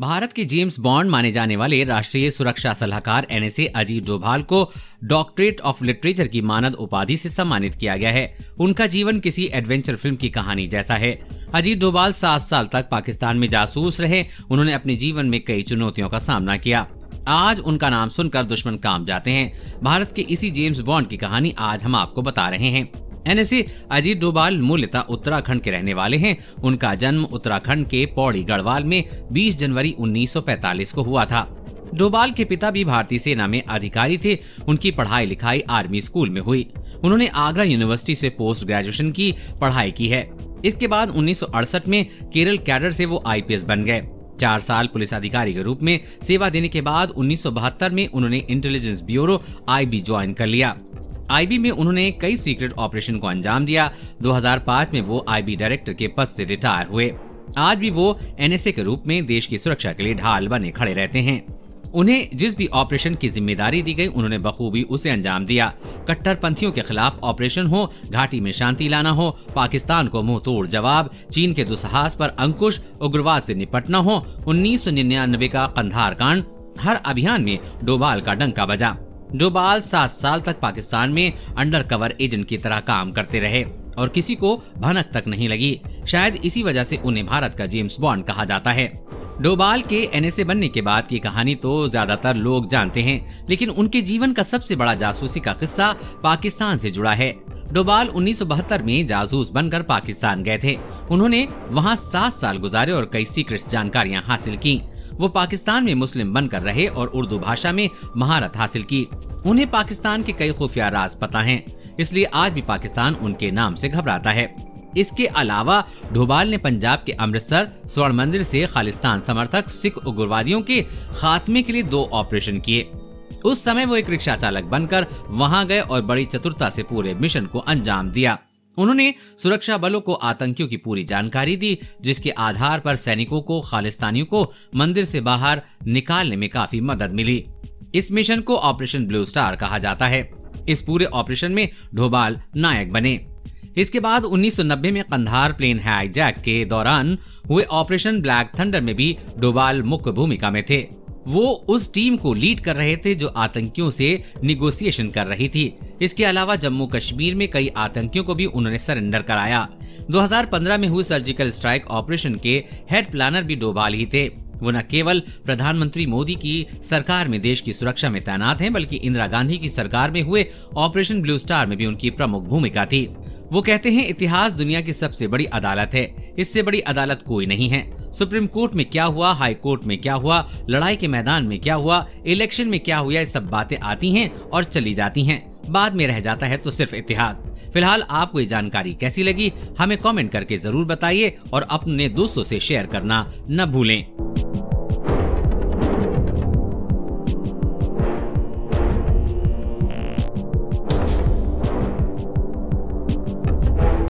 भारत के James bond माने जाने वाले राष्ट्रीय सुरक्षा सलाहकार एनएसए अजीत डोभाल को डॉक्टरेट ऑफ लिटरेचर की मानद उपाधि से सम्मानित किया गया है उनका जीवन किसी एडवेंचर फिल्म की कहानी जैसा है अजीत डोभाल सात साल तक पाकिस्तान में जासूस रहे उन्होंने अपने जीवन में कई चुनौतियों का सामना किया आज उनका नाम सुनकर दुश्मन काम जाते हैं भारत के इसी जेम्स बॉन्ड की कहानी आज हम आपको बता रहे हैं एन एस अजीत डोभाल मूलतः उत्तराखंड के रहने वाले हैं उनका जन्म उत्तराखंड के पौड़ी गढ़वाल में 20 जनवरी 1945 को हुआ था डोभाल के पिता भी भारतीय सेना में अधिकारी थे उनकी पढ़ाई लिखाई आर्मी स्कूल में हुई उन्होंने आगरा यूनिवर्सिटी से पोस्ट ग्रेजुएशन की पढ़ाई की है इसके बाद उन्नीस में केरल कैडर से वो आई बन गए चार साल पुलिस अधिकारी के रूप में सेवा देने के बाद उन्नीस में उन्होंने इंटेलिजेंस ब्यूरो आई ज्वाइन कर लिया आईबी में उन्होंने कई सीक्रेट ऑपरेशन को अंजाम दिया 2005 में वो आईबी डायरेक्टर के पद से रिटायर हुए आज भी वो एनएसए के रूप में देश की सुरक्षा के लिए ढाल बने खड़े रहते हैं उन्हें जिस भी ऑपरेशन की जिम्मेदारी दी गई उन्होंने बखूबी उसे अंजाम दिया कट्टरपंथियों के खिलाफ ऑपरेशन हो घाटी में शांति लाना हो पाकिस्तान को मुंह तोड़ जवाब चीन के दुस्साहस पर अंकुश उग्रवाद से निपटना हो उन्नीस का कंधार कांड हर अभियान में डोबाल का डंका बजा डोबाल सात साल तक पाकिस्तान में अंडरकवर एजेंट की तरह काम करते रहे और किसी को भनक तक नहीं लगी शायद इसी वजह से उन्हें भारत का जेम्स बॉन्ड कहा जाता है डोबाल के एनएसए बनने के बाद की कहानी तो ज्यादातर लोग जानते हैं लेकिन उनके जीवन का सबसे बड़ा जासूसी का किस्सा पाकिस्तान से जुड़ा है डोबाल उन्नीस में जासूस बनकर पाकिस्तान गए थे उन्होंने वहाँ सात साल गुजारे और कई सीक्रेट जानकारियाँ हासिल की वो पाकिस्तान में मुस्लिम बनकर रहे और उर्दू भाषा में महारत हासिल की उन्हें पाकिस्तान के कई खुफिया राज पता हैं, इसलिए आज भी पाकिस्तान उनके नाम से घबराता है इसके अलावा डोभाल ने पंजाब के अमृतसर स्वर्ण मंदिर से खालिस्तान समर्थक सिख उग्रवादियों के खात्मे के लिए दो ऑपरेशन किए उस समय वो एक रिक्शा चालक बनकर वहां गए और बड़ी चतुरता से पूरे मिशन को अंजाम दिया उन्होंने सुरक्षा बलों को आतंकियों की पूरी जानकारी दी जिसके आधार पर सैनिकों को खालिस्तानियों को मंदिर से बाहर निकालने में काफी मदद मिली इस मिशन को ऑपरेशन ब्लू स्टार कहा जाता है इस पूरे ऑपरेशन में ढोबाल नायक बने इसके बाद 1990 में कंधार प्लेन हाईजैक के दौरान हुए ऑपरेशन ब्लैक थंडर में भी डोबाल मुख्य भूमिका में थे वो उस टीम को लीड कर रहे थे जो आतंकियों से निगोसिएशन कर रही थी इसके अलावा जम्मू कश्मीर में कई आतंकियों को भी उन्होंने सरेंडर कराया 2015 में हुए सर्जिकल स्ट्राइक ऑपरेशन के हेड प्लानर भी डोबाल ही थे वो न केवल प्रधानमंत्री मोदी की सरकार में देश की सुरक्षा में तैनात हैं बल्कि इंदिरा गांधी की सरकार में हुए ऑपरेशन ब्लू स्टार में भी उनकी प्रमुख भूमिका थी वो कहते हैं इतिहास दुनिया की सबसे बड़ी अदालत है इससे बड़ी अदालत कोई नहीं है सुप्रीम कोर्ट में क्या हुआ हाई कोर्ट में क्या हुआ लड़ाई के मैदान में क्या हुआ इलेक्शन में क्या हुआ ये सब बातें आती हैं और चली जाती हैं बाद में रह जाता है तो सिर्फ इतिहास फिलहाल आपको ये जानकारी कैसी लगी हमें कमेंट करके जरूर बताइए और अपने दोस्तों से शेयर करना न भूलें